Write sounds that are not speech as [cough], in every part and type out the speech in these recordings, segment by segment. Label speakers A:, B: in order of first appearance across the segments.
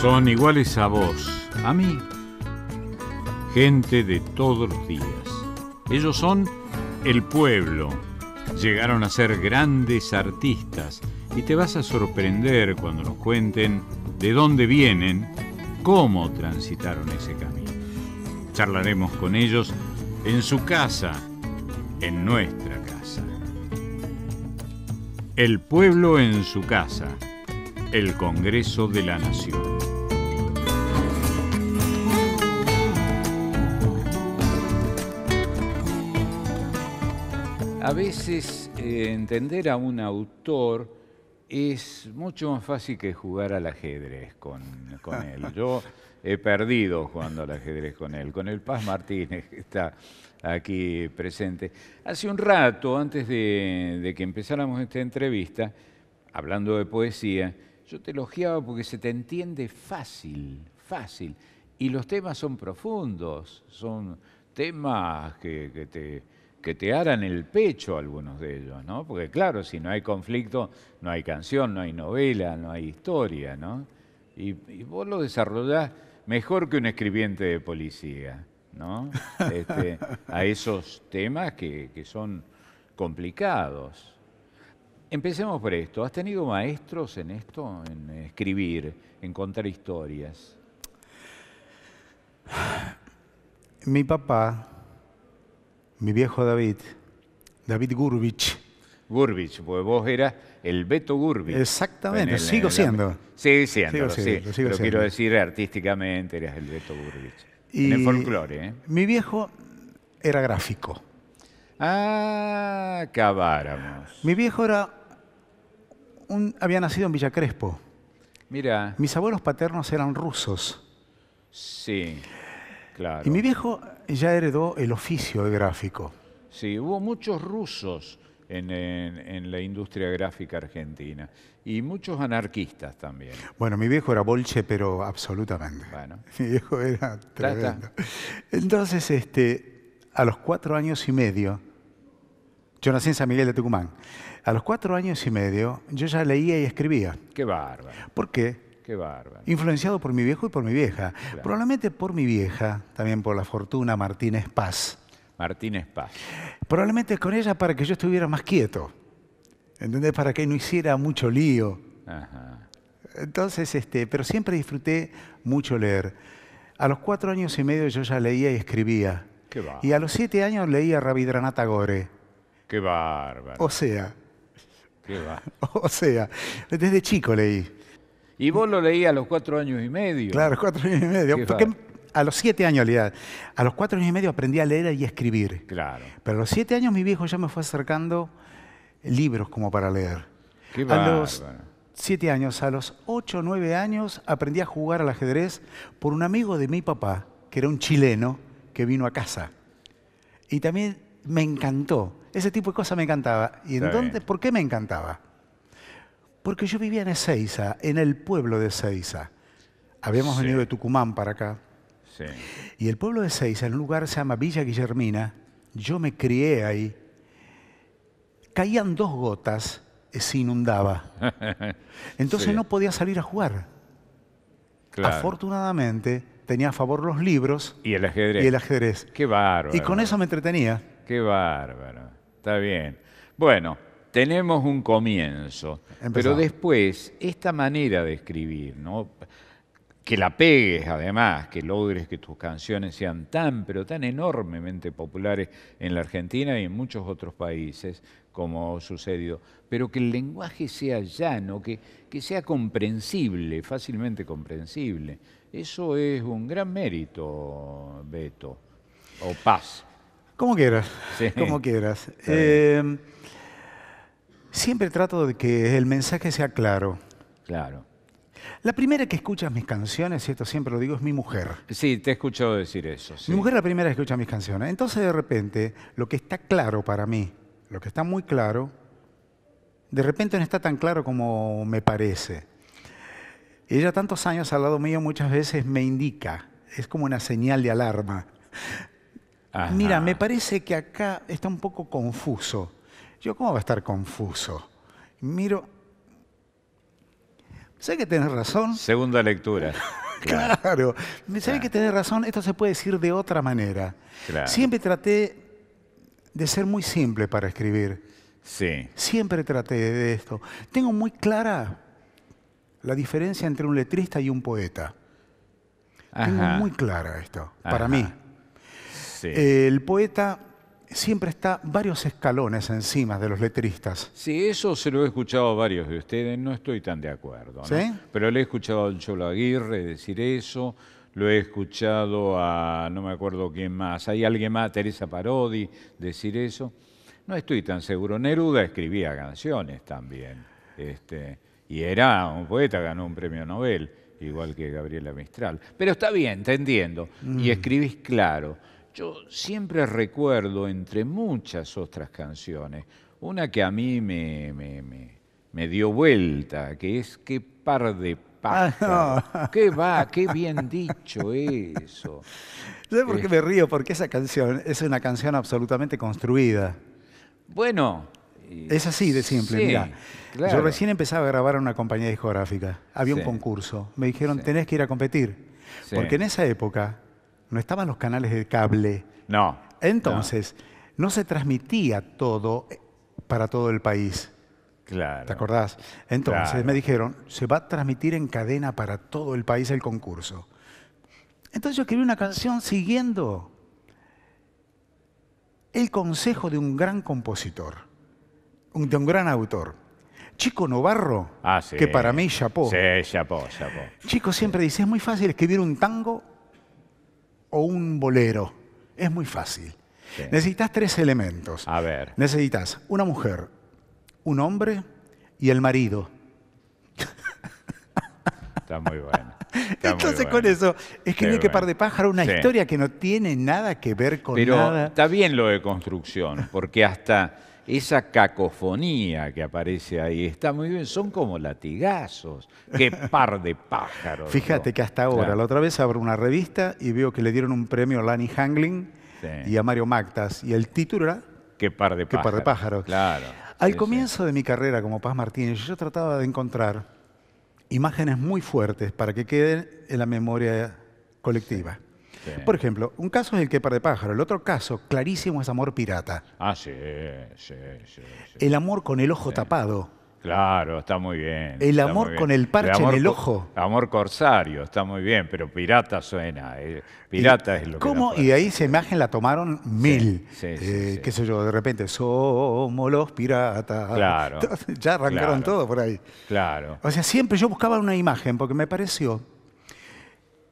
A: Son iguales a vos, a mí. Gente de todos los días. Ellos son el pueblo. Llegaron a ser grandes artistas y te vas a sorprender cuando nos cuenten de dónde vienen, cómo transitaron ese camino. Charlaremos con ellos en su casa, en nuestra casa. El pueblo en su casa, el Congreso de la Nación. A veces eh, entender a un autor es mucho más fácil que jugar al ajedrez con, él. Yo he perdido jugando al ajedrez con él, con el Paz Martínez, que está aquí presente. Hace un rato, antes de, que empezáramos esta entrevista, hablando de poesía, yo te elogiaba porque se te entiende fácil, fácil. Y los temas son profundos, son temas que te que te aran el pecho algunos de ellos, ¿no? Porque claro, si no hay conflicto, no hay canción, no hay novela, no hay historia, ¿no? Y, vos lo desarrollás mejor que un escribiente de policía, ¿no? [laughs] Este, a esos temas que, que son complicados. Empecemos por esto. ¿Has tenido maestros en esto, en escribir, en contar historias?
B: Mi papá, mi viejo David, David Gurbich.
A: Gurbich, porque vos eras el Beto Gurbich. Exactamente, sigo, siendo. siendo. Sigo siendo, sí. quiero decir, artísticamente eras el Beto Gurbich. en el folclore, ¿eh?
B: Mi viejo era gráfico. Ah, acabáramos. Mi viejo era un, había nacido en Villa Crespo. Mira. Mis abuelos paternos eran rusos. Sí, claro. Y mi viejo ya heredó el oficio de gráfico. Sí, hubo muchos rusos
A: en, la industria gráfica argentina y muchos anarquistas también.
B: Bueno, mi viejo era bolche, pero absolutamente. [laughs] Mi viejo era tremendo. Entonces, este, a los cuatro años y medio, yo nací en San Miguel de Tucumán, a los cuatro años y medio yo ya leía y escribía.
A: Qué bárbaro. ¿Por qué? Qué bárbaro.
B: Influenciado por mi viejo y por mi vieja. Probablemente por mi vieja, también por la fortuna Martínez Paz. Martínez Paz. Probablemente con ella para que yo estuviera más quieto. ¿Entendés? Para que no hiciera mucho lío. Entonces, este, pero siempre disfruté mucho leer. A los cuatro años y medio yo ya leía y escribía. Qué bárbaro. Y a los siete años leía Rabindranath Tagore.
A: Qué bárbaro. O sea. Qué bárbaro.
B: [laughs] O sea, desde chico leí.
A: Y vos lo leí a los cuatro años y medio. Claro,
B: cuatro años y medio. Porque a los siete años, A los cuatro años y medio aprendí a leer y a escribir. Claro. Pero a los siete años mi viejo ya me fue acercando libros como para leer. Qué a los siete años, a los ocho, nueve años, aprendí a jugar al ajedrez por un amigo de mi papá, que era un chileno, que vino a casa. Y también me encantó. Ese tipo de cosas me encantaba. ¿Y entonces por qué me encantaba? Porque yo vivía en Ezeiza, en el pueblo de Ezeiza. Habíamos venido de Tucumán para acá. Sí. Y el pueblo de Ezeiza, en un lugar se llama Villa Guillermina, yo me crié ahí. Caían dos gotas, y se inundaba. [laughs] Entonces no podía salir a jugar. Claro. Afortunadamente tenía a favor los libros. Y el
A: Y el ajedrez. Qué bárbaro. Y con
B: eso me entretenía.
A: Qué bárbaro. Está bien. Bueno, tenemos un comienzo. Pero después, esta manera de escribir, que la pegues además, que logres que tus canciones sean tan, pero tan enormemente populares en la Argentina y en muchos otros países, como sucedió, pero que el lenguaje sea llano, que, sea comprensible, fácilmente comprensible. Eso es un gran mérito, Beto, o Paz.
B: Como quieras, como quieras. Siempre trato de que el mensaje sea claro. Claro. La primera que escucha mis canciones, y esto siempre lo digo, es mi mujer.
A: Sí, te he escuchado decir eso.
B: Mi mujer es la primera que escucha mis canciones. Entonces, de repente, lo que está claro para mí, lo que está muy claro, de repente no está tan claro como me parece. Ella tantos años al lado mío muchas veces me indica, es como una señal de alarma. Mira, me parece que acá está un poco confuso. Yo, ¿cómo va a estar confuso? Miro. sé que tenés razón? Segunda lectura. [laughs] claro. claro. ¿Sabe que tenés razón? Esto se puede decir de otra manera. Siempre traté de ser muy simple para escribir. Sí. Siempre traté de esto. Tengo muy clara la diferencia entre un letrista y un poeta. Tengo muy clara esto, para mí. Sí. el poeta siempre está varios escalones encima de los letristas.
A: Sí, eso se lo he escuchado a varios de ustedes, no estoy tan de acuerdo. Pero le he escuchado al Cholo Aguirre decir eso, lo he escuchado a, no me acuerdo quién más, hay alguien más, Teresa Parodi, decir eso. No estoy tan seguro. Neruda escribía canciones también. Este, y era un poeta, ganó un premio Nobel, igual que Gabriela Mistral. Pero está bien, te entiendo. Y mm. escribís claro. Yo siempre recuerdo, entre muchas otras canciones, una que a mí me, me, dio vuelta, que es qué par de ah,
B: pájaros. Qué va, qué bien dicho eso. [laughs] ¿Sabes por qué me eh. río? Porque esa canción es una canción absolutamente construida.
A: Bueno,
B: es así de simple, mira. Yo recién empezaba a grabar en una compañía discográfica. Había un concurso. Me dijeron, tenés que ir a competir. Porque en esa época no estaban los canales de cable. No. Entonces, no, se transmitía todo eh, para todo el país. Claro. ¿Te acordás? Entonces me dijeron, se va a transmitir en cadena para todo el país el concurso. Entonces yo escribí una canción siguiendo el consejo de un gran compositor, de un gran autor. Chico Novarro,
A: ah, que para mí chapó. Sí,
B: chapó, chapó. Chico siempre dice, es muy fácil escribir un tango o un bolero. Es muy fácil. Necesitas tres elementos. A ver. Necesitas una mujer, un hombre y el marido. Está muy bueno. Entonces con eso, es que que par de pájaros una historia que no tiene nada que ver con Pero nada.
A: Está bien lo de construcción, porque hasta esa cacofonía que aparece ahí. Está muy bien, son como latigazos. Qué par
B: de pájaros. [laughs] Fíjate que hasta ahora, la otra vez abro una revista y veo que le dieron un premio a Lani Hangling y a Mario Mactas. Y el título era... Qué par de pájaros. Claro. Al comienzo de mi carrera como Paz Martínez, yo trataba de encontrar imágenes muy fuertes para que queden en la memoria colectiva. Por ejemplo, un caso es el que par de pájaro, el otro caso clarísimo es amor pirata.
A: Ah, sí, sí, sí.
B: El amor con el ojo tapado.
A: Claro, está muy bien. El amor con el parche en el ojo. Amor corsario, está muy bien, pero pirata suena. Eh, pirata es lo ¿cómo?
B: Y de ahí esa imagen la tomaron mil. Sí, eh, sí, qué sé yo, de repente, somos los piratas. Claro. [laughs] Ya arrancaron todo por ahí. Claro. O sea, siempre yo buscaba una imagen porque me pareció,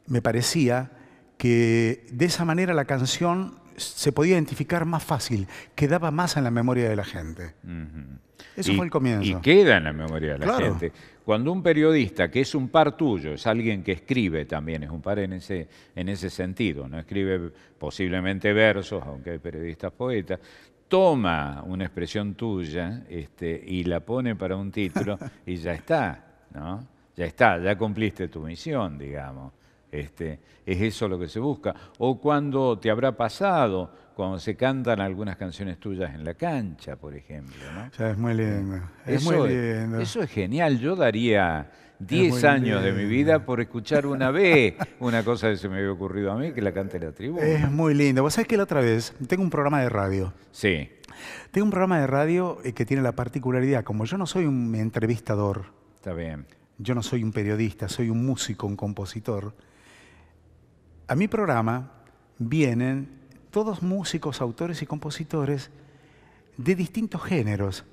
B: me parecía que de esa manera la canción se podía identificar más fácil, quedaba más en la memoria de la gente. Eso fue el comienzo. Y
A: queda en la memoria de la gente. Cuando un periodista, que es un par tuyo, es alguien que escribe también, es un par en ese, en ese sentido, no escribe posiblemente versos, aunque hay periodistas poetas, toma una expresión tuya este, y la pone para un título [laughs] y ya está, ¿no? Ya está, ya cumpliste tu misión, digamos. Este, es eso lo que se busca. O cuando te habrá pasado, cuando se cantan algunas canciones tuyas en la cancha, por ejemplo.
B: es muy lindo.
A: eso, es genial. Yo daría 10 años de mi vida por escuchar una vez una cosa que se me había ocurrido a mí, que la cante la tribu. Es
B: muy lindo. Vos sabés que la otra vez tengo un programa de radio. Sí. Tengo un programa de radio eh, que tiene la particularidad, como yo no soy un entrevistador. Está bien. Yo no soy un periodista, soy un músico, un compositor a mi programa vienen todos músicos, autores y compositores de distintos géneros.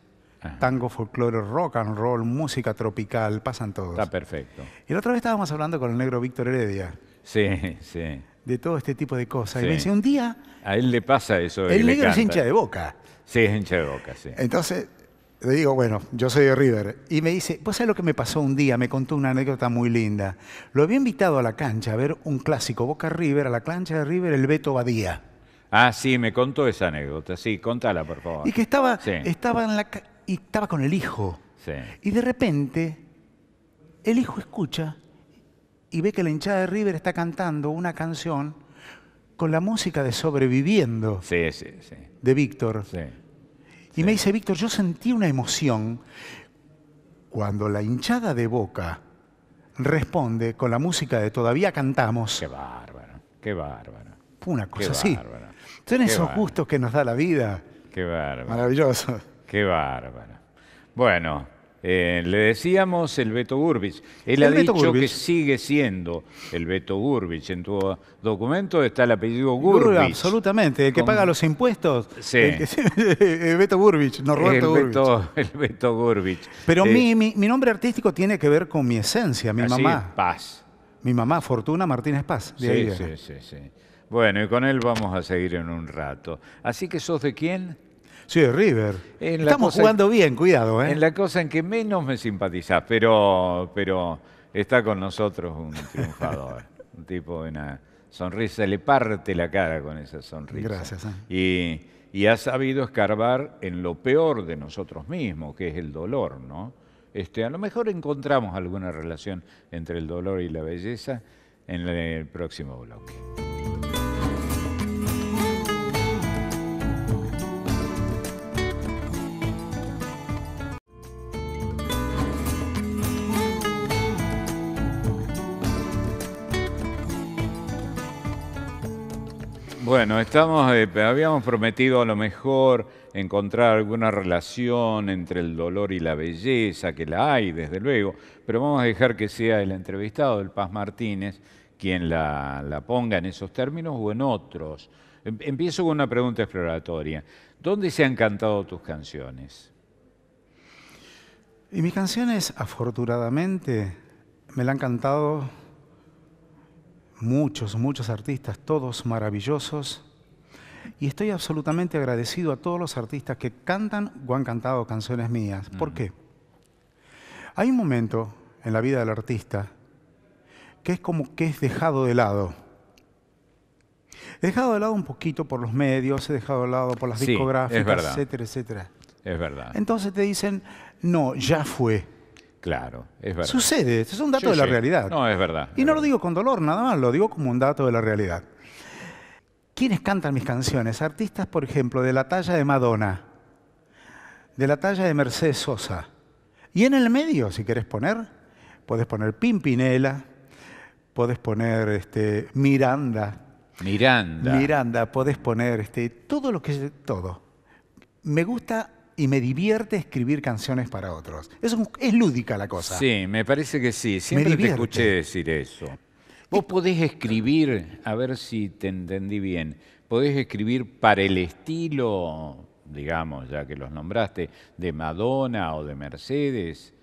B: Tango, folclore, rock and roll, música tropical, pasan todos. Está perfecto. Y la otra vez estábamos hablando con el negro Víctor Heredia.
A: Sí, sí.
B: De todo este tipo de cosas. Y me dice, un día...
A: A él le pasa eso. El negro es hincha de boca. Sí, es hincha de boca, sí. Entonces,
B: le digo, bueno, yo soy de River. Y me dice, ¿vos sabés lo que me pasó un día? Me contó una anécdota muy linda. Lo había invitado a la cancha a ver un clásico, Boca River, a la cancha de River, el Beto Badía.
A: Ah, sí, me contó esa anécdota. Sí, contala, por favor. Y que estaba, estaba, en
B: la, y estaba con el hijo. Sí. Y de repente, el hijo escucha y ve que la hinchada de River está cantando una canción con la música de Sobreviviendo. Sí, sí, sí. De Víctor. Sí. Y me dice, Víctor, yo sentí una emoción cuando la hinchada de boca responde con la música de Todavía Cantamos. Qué bárbara! qué
A: bárbara!
B: Una cosa así. Son esos gustos que nos da la vida. Qué bárbaro. Maravilloso.
A: Qué bárbara! Bueno, eh, le decíamos el Beto Gurbich. Él ha dicho que sigue siendo el Beto Gurbic. En tu documento está el apellido Gurbic.
B: absolutamente, el que paga los impuestos. Sí. El, Beto Gurbic, no Roberto el Beto, [laughs] El Beto Pero eh, mi, nombre artístico tiene que ver con mi esencia, mi mamá. Es, Paz. Mi mamá, Fortuna Martínez Paz. sí, sí,
A: sí, sí. Bueno, y con él vamos a seguir en un rato. Así que sos de quién?
B: Sí, River. Estamos jugando bien, cuidado. ¿eh? En
A: la cosa en que menos me simpatizás, pero, pero está con nosotros un triunfador. [laughs] un tipo de una sonrisa, le parte la cara con esa sonrisa. Gracias. ¿eh? Y, ha sabido escarbar en lo peor de nosotros mismos, que es el dolor, ¿no? Este, a lo mejor encontramos alguna relación entre el dolor y la belleza en el próximo bloque. Bueno, estamos, eh, habíamos prometido a lo mejor encontrar alguna relación entre el dolor y la belleza, que la hay, desde luego, pero vamos a dejar que sea el entrevistado, el Paz Martínez, quien la, la ponga en esos términos o en otros. Em, empiezo con una pregunta exploratoria. ¿Dónde se han cantado tus canciones?
B: Y mis canciones, afortunadamente, me la han cantado muchos, muchos artistas, todos maravillosos. Y estoy absolutamente agradecido a todos los artistas que cantan o han cantado canciones mías. ¿Por mm. qué? Hay un momento en la vida del artista que es como que es dejado de lado. He dejado de lado un poquito por los medios, he dejado de lado por las discográficas, etcétera, etcétera. Es verdad. Entonces te dicen, no, ya fue. Claro,
A: es verdad. Sucede, es un dato de la realidad. No, es verdad.
B: Y no lo digo con dolor nada más, lo digo como un dato de la realidad. ¿Quiénes cantan mis canciones? Artistas, por ejemplo, de la talla de Madonna, de la talla de Mercedes Sosa. Y en el medio, si querés poner, podés poner Pimpinela, podés poner este, Miranda.
A: Miranda.
B: Miranda, podés poner este, todo lo que... Todo. Me gusta y me divierte escribir canciones para otros. Es, es lúdica la cosa.
A: Sí, me parece que sí. Siempre te escuché decir eso. Vos podés escribir, a ver si te entendí bien, podés escribir para el estilo, digamos, ya que los nombraste, de Madonna o de Mercedes.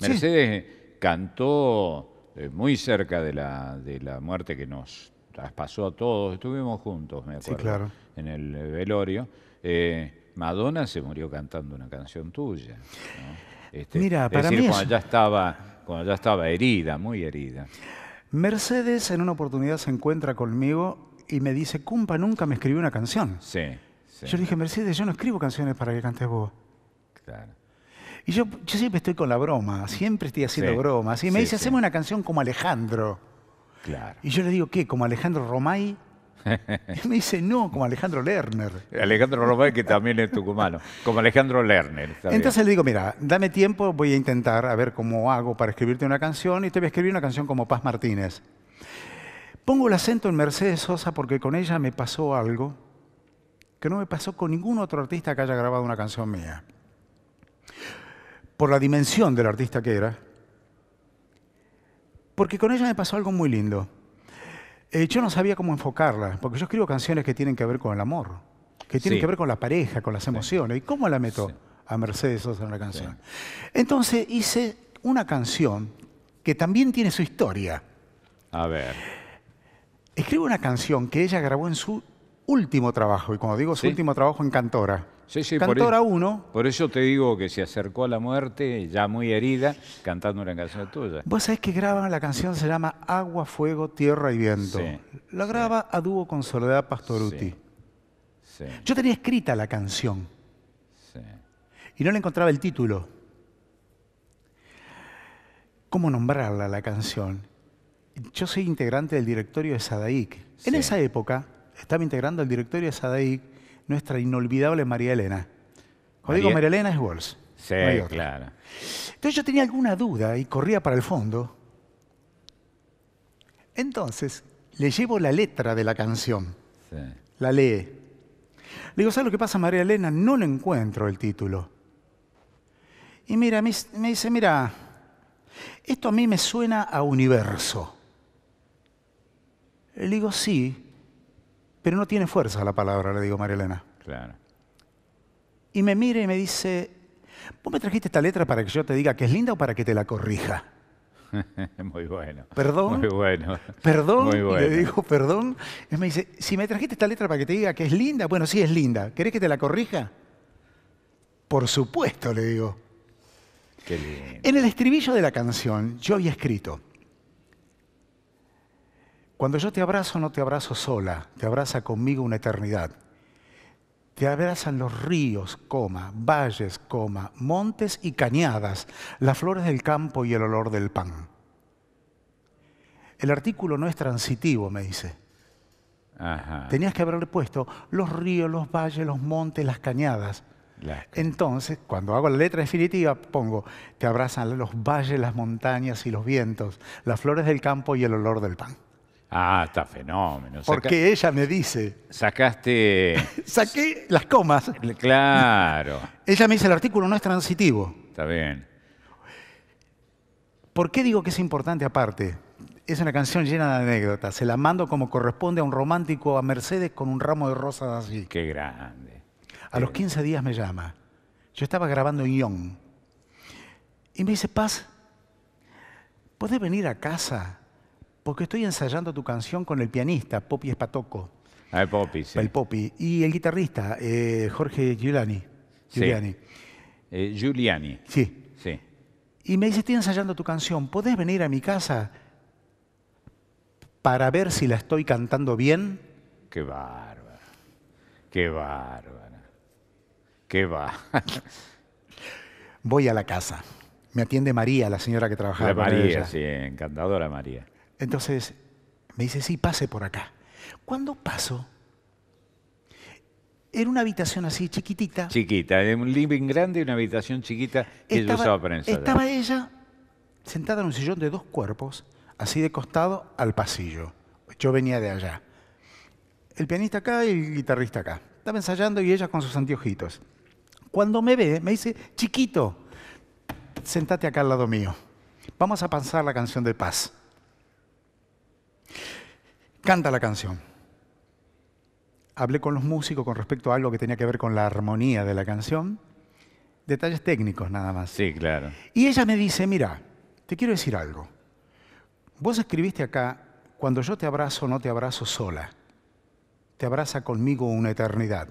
A: Mercedes cantó eh, muy cerca de la, de la muerte que nos traspasó a todos. Estuvimos juntos, me acuerdo, claro. en el velorio. Eh, Madonna se murió cantando una canción tuya. Este, Mira, para mí cuando, ya estaba, ya estaba herida, muy
B: herida. Mercedes en una oportunidad se encuentra conmigo y me dice, Cumpa nunca me escribí una canción. Sí, Yo le dije, Mercedes, yo no escribo canciones para que cantes vos. Claro. Y yo, siempre estoy con la broma, siempre estoy haciendo bromas. Y me dice, hacemos una canción como Alejandro. Claro. Y yo le digo, ¿qué? ¿Como Alejandro Romay? Y me dice, no, como Alejandro Lerner.
A: Alejandro Romay, que también es tucumano, como Alejandro Lerner. Entonces
B: le digo, mira, dame tiempo, voy a intentar a ver cómo hago para escribirte una canción y te voy a escribir una canción como Paz Martínez. Pongo el acento en Mercedes Sosa porque con ella me pasó algo que no me pasó con ningún otro artista que haya grabado una canción mía. Por la dimensión del artista que era, porque con ella me pasó algo muy lindo. Eh, yo no sabía cómo enfocarla, porque yo escribo canciones que tienen que ver con el amor, que tienen que ver con la pareja, con las emociones. ¿Y cómo la meto a Mercedes Sosa en la canción? Entonces hice una canción que también tiene su historia. A ver. Escribo una canción que ella grabó en su último trabajo, y cuando digo su último trabajo en Cantora,
A: Sí, Cantora por Por eso te digo que se acercó a la muerte, ya muy herida, cantando una canción tuya.
B: Vos sabés que graban la canción, se llama Agua, Fuego, Tierra y Viento. la graba a dúo con Soledad Pastoruti. Yo tenía escrita la canción y no le encontraba el título. ¿Cómo nombrarla la canción? Yo soy integrante del directorio de Sadaic. En esa época estaba integrando el directorio de Sadaik nuestra inolvidable María Elena. Cuando digo María Elena es Walsh.
A: Sí, claro.
B: Entonces yo tenía alguna duda y corría para el fondo. Entonces le llevo la letra de la canción. Sí. La lee. Le digo, ¿sabes lo que pasa, María Elena? No lo encuentro el título. Y mira, me dice, mira, esto a mí me suena a universo. Le digo, sí, pero no tiene fuerza la palabra, le digo a María Elena. Claro. Y me mira y me dice, ¿vos me trajiste esta letra para que yo te diga que es linda o para que te la corrija? [laughs] Muy bueno.
A: Perdón. Muy bueno. Perdón. Le digo,
B: perdón. Y me dice, si me trajiste esta letra para que te diga que es linda, bueno, sí es linda. ¿Querés que te la corrija? Por supuesto, le digo. Qué lindo. En el estribillo de la canción yo había escrito, cuando yo te abrazo, no te abrazo sola, te abraza conmigo una eternidad. Te abrazan los ríos, coma, valles, coma, montes y cañadas, las flores del campo y el olor del pan. El artículo no es transitivo, me dice. Tenías que haberle puesto los ríos, los valles, los montes, las cañadas. Entonces, cuando hago la letra definitiva, pongo, te abrazan los valles, las montañas y los vientos, las flores del campo y el olor del pan.
A: Ah, está fenómeno. Porque
B: ella me dice,
A: sacaste.
B: [laughs] saqué las comas.
A: Claro,
B: Ella me dice, el artículo no es transitivo.
A: está bien.
B: ¿Por qué digo que es importante aparte? Es una canción llena de anécdotas. Se la mando como corresponde a un romántico a Mercedes con un ramo de rosas así. Qué grande. A los 15 días me llama. Yo estaba grabando guión. Y me dice, Paz, ¿puedes venir a casa? porque estoy ensayando tu canción con el pianista, Poppy Espatoco. Ah, el Poppy, sí. El Poppy. Y el guitarrista, eh, Jorge Giuliani. Giuliani.
A: Sí. Eh, Giuliani. Sí. sí.
B: Y me dice, estoy ensayando tu canción, ¿podés venir a mi casa para ver si la estoy cantando bien?
A: Qué bárbara. Qué bárbara. Qué bárbara.
B: Voy a la casa. Me atiende María, la señora que trabajaba. La María,
A: sí, encantadora María.
B: Entonces me dice, sí, pase por acá. Cuando paso? Era una habitación así, chiquitita.
A: Chiquita, en un living grande y una habitación chiquita que estaba, yo Estaba
B: ella sentada en un sillón de dos cuerpos, así de costado al pasillo. Yo venía de allá. El pianista acá y el guitarrista acá. Estaba ensayando y ella con sus anteojitos. Cuando me ve, me dice, chiquito, sentate acá al lado mío. Vamos a pasar la canción de paz. Canta la canción. Hablé con los músicos con respecto a algo que tenía que ver con la armonía de la canción. Detalles técnicos nada más. Sí, claro. Y ella me dice, mira, te quiero decir algo. Vos escribiste acá, cuando yo te abrazo, no te abrazo sola. Te abraza conmigo una eternidad.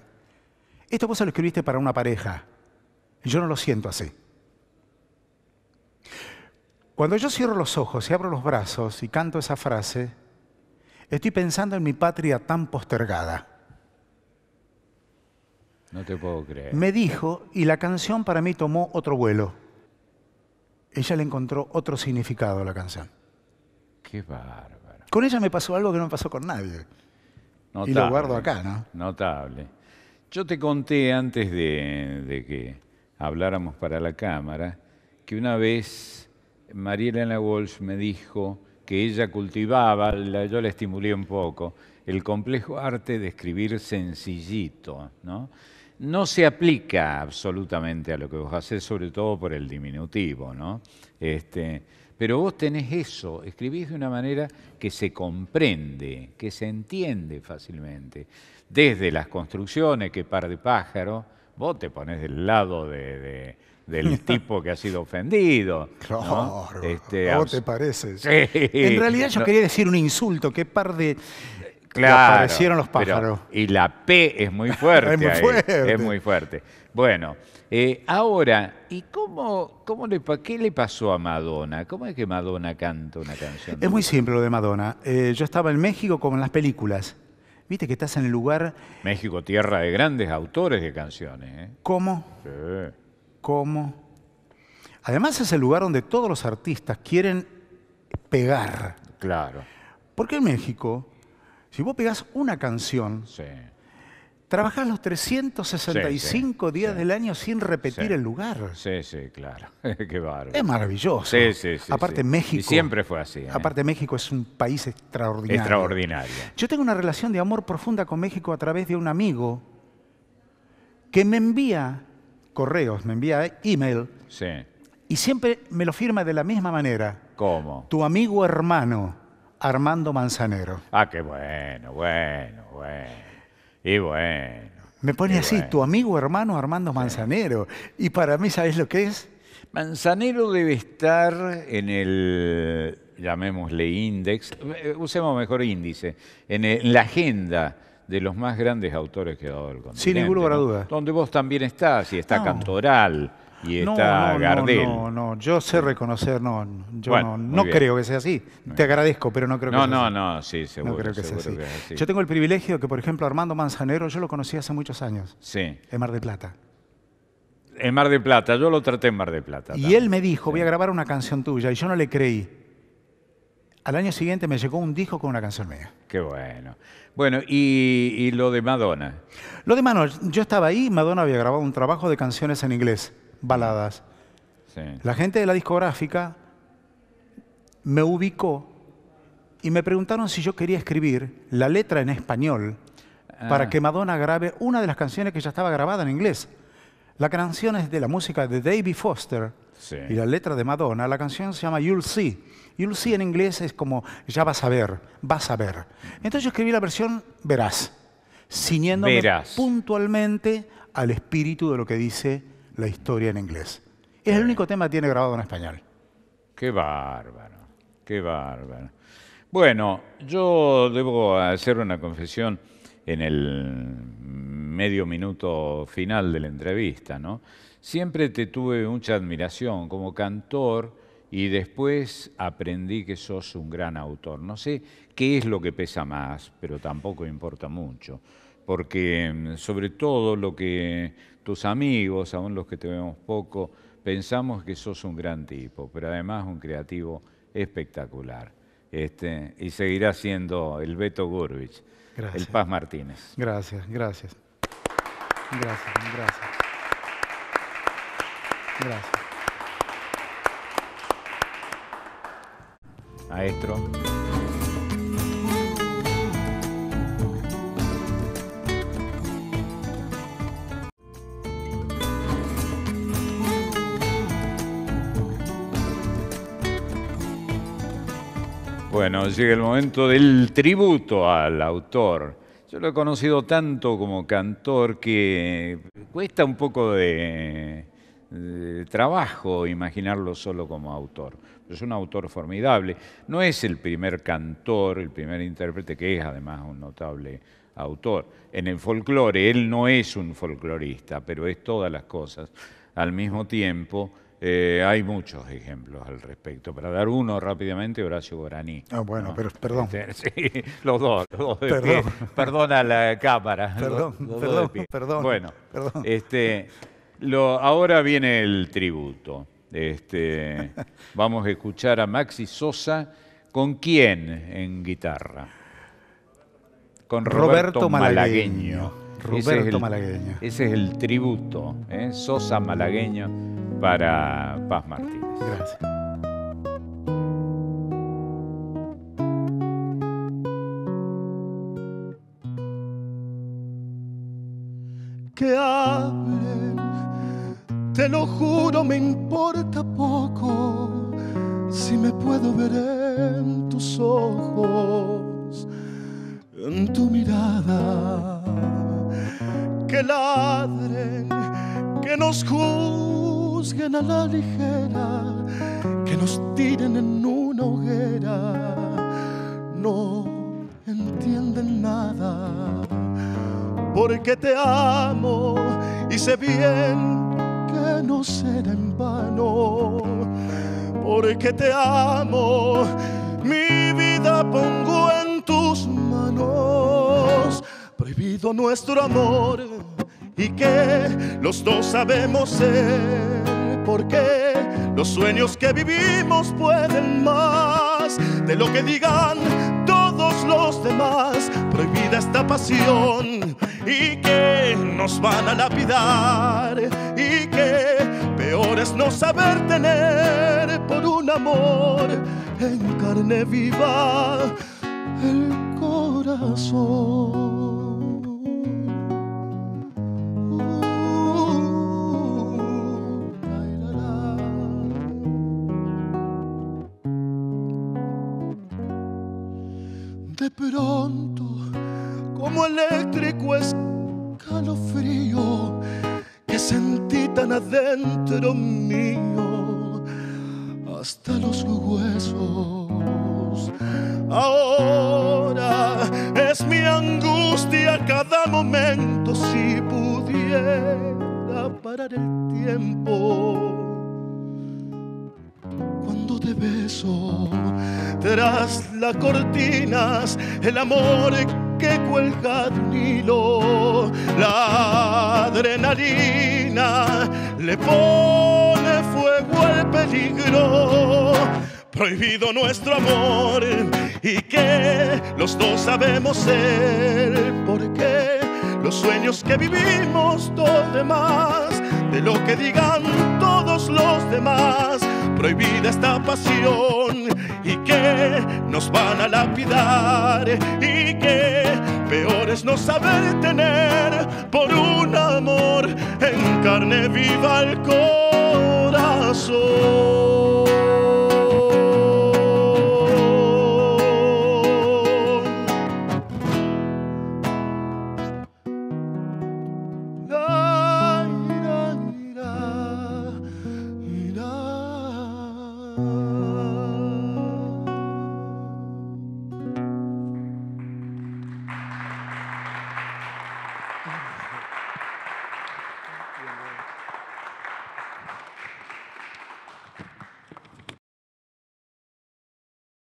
B: Esto vos lo escribiste para una pareja. Yo no lo siento así. Cuando yo cierro los ojos y abro los brazos y canto esa frase, Estoy pensando en mi patria tan postergada.
A: No te puedo creer. Me
B: dijo, y la canción para mí tomó otro vuelo. Ella le encontró otro significado a la canción. Qué bárbaro. Con ella me pasó algo que no me pasó con nadie. Notable, y lo guardo acá, ¿no?
A: Notable. Yo te conté antes de, que habláramos para la cámara que una vez Elena Walsh me dijo que ella cultivaba, yo la estimulé un poco, el complejo arte de escribir sencillito, ¿no? No se aplica absolutamente a lo que vos haces, sobre todo por el diminutivo, ¿no? Este, pero vos tenés eso, escribís de una manera que se comprende, que se entiende fácilmente. Desde las construcciones, que par de pájaro, vos te pones del lado de del [laughs] tipo que ha sido ofendido. Claro, ¿no? Este, te parece? [laughs] En realidad yo quería
B: decir un insulto, qué par de... Claro, aparecieron los pájaros.
A: y la P es muy [laughs] fuerte. es, muy fuerte. es muy fuerte. Bueno, eh, ahora, ¿y cómo, qué le pasó a Madonna? ¿Cómo es que Madonna canta una canción? Es muy
B: simple lo de Madonna. Eh, yo estaba en México como en las películas. Viste que estás en el lugar...
A: México, tierra de grandes autores de canciones. ¿eh?
B: ¿Cómo? Sí cómo. Además es el lugar donde todos los artistas quieren pegar. Claro. Porque en México, si vos pegás una canción, trabajás los 365 días del año sin repetir el lugar.
A: Sí, sí, claro. [laughs] Qué bárbaro. Es maravilloso. Sí, sí, sí. Aparte México. Y siempre fue así. ¿eh? Aparte
B: México es un país extraordinario.
A: Extraordinario.
B: Yo tengo una relación de amor profunda con México a través de un amigo que me envía correos, me envía email. Sí. Y siempre me lo firma de la misma manera. ¿Cómo? Tu amigo hermano, Armando Manzanero.
A: Ah, qué bueno, bueno, bueno. Y bueno.
B: Me pone así, tu amigo hermano Armando Manzanero. Y para mí, ¿sabes lo que es?
A: Manzanero debe estar en el, llamémosle índice, eh, usemos mejor índice, en, en la agenda de los más grandes autores que ha dado el continente. Sin ninguna duda. Donde vos también estás, y está Cantoral, y está no, Gardel. No,
B: no, yo sé reconocer, no, yo no, creo que sea así. Te agradezco, pero no creo que sea así. No, no, no, sí, seguro. que sea Yo tengo el privilegio que, por ejemplo, Armando Manzanero, yo lo conocí hace muchos años. Sí. En Mar de Plata.
A: En Mar de Plata, yo lo traté en Mar de Plata. Y
B: él me dijo, voy a grabar una canción tuya, y yo no le creí. Al año siguiente me llegó un disco con una canción mía.
A: Qué bueno. Bueno, y, lo de Madonna.
B: Lo de Madonna, yo estaba ahí, Madonna había grabado un trabajo de canciones en inglés, baladas. La gente de la discográfica me ubicó y me preguntaron si yo quería escribir la letra en español ah. para que Madonna grabe una de las canciones que ya estaba grabada en inglés. La canción es de la música de David Foster, y la letra de Madonna, la canción se llama You'll See. You'll See en inglés es como ya vas a ver, vas a ver. Entonces yo escribí la versión verás, ciñéndome puntualmente al espíritu de lo que dice la historia en inglés. Es el único tema que tiene grabado en español. Qué bárbaro, qué bárbaro.
A: Bueno, yo debo hacer una confesión en el medio minuto final de la entrevista, ¿no? Siempre te tuve mucha admiración como cantor y después aprendí que sos un gran autor. No sé qué es lo que pesa más, pero tampoco importa mucho, porque mm, sobre todo lo que tus amigos, aún los que te vemos poco, pensamos que sos un gran tipo, pero además un creativo espectacular. Este, y seguirá siendo el Beto Gurvich. Gracias. El Paz Martínez. Gracias,
B: gracias. Gracias, gracias. Gracias.
A: Maestro. Bueno, llega el momento del tributo al autor. Yo lo he conocido tanto como cantor que cuesta un poco de, trabajo imaginarlo solo como autor. es un autor formidable. No es el primer cantor, el primer intérprete, que es además un notable autor. En el folclore, él no es un folclorista, pero es todas las cosas al mismo tiempo eh, hay muchos ejemplos al respecto. Para dar uno rápidamente, Horacio Guaraní.
B: Ah, bueno, ah. pero perdón.
A: Este, [laughs] los dos. Los perdón. Perdona la cámara. [laughs] Perdón, perdón, Bueno, Este, lo, ahora viene el tributo. Este, [laughs] vamos a escuchar a Maxi Sosa. ¿Con quién en guitarra? Con Roberto, Malagueño. Roberto Malagueño. Ese es el tributo, ¿eh? Sosa Malagueño para Paz Martínez. Gracias.
C: que hablen. Te lo juro, me importa poco si me puedo ver en tus ojos, en tu mirada. Que ladren, que nos juzguen juzguen a la ligera, que nos tiren en una hoguera. No entienden nada, porque te amo y sé bien que no será en vano, porque te amo, mi vida pongo en tus manos, prohibido nuestro amor y que los dos sabemos ser porque los sueños que vivimos pueden más de lo que digan todos los demás. Prohibida esta pasión y que nos van a lapidar y que peor es no saber tener por un amor en carne viva el corazón. pronto como eléctrico escalofrío que sentí tan adentro mío hasta los huesos. Ahora es mi angustia cada momento si pudiera parar el tiempo beso. Tras las cortinas, el amor que cuelga de un hilo, la adrenalina le pone fuego al peligro. Prohibido nuestro amor y que los dos sabemos el porque Los sueños que vivimos, todo demás, de lo que digan todos los demás prohibida esta pasión y que nos van a lapidar y que peor es no saber tener por un amor en carne viva el corazón.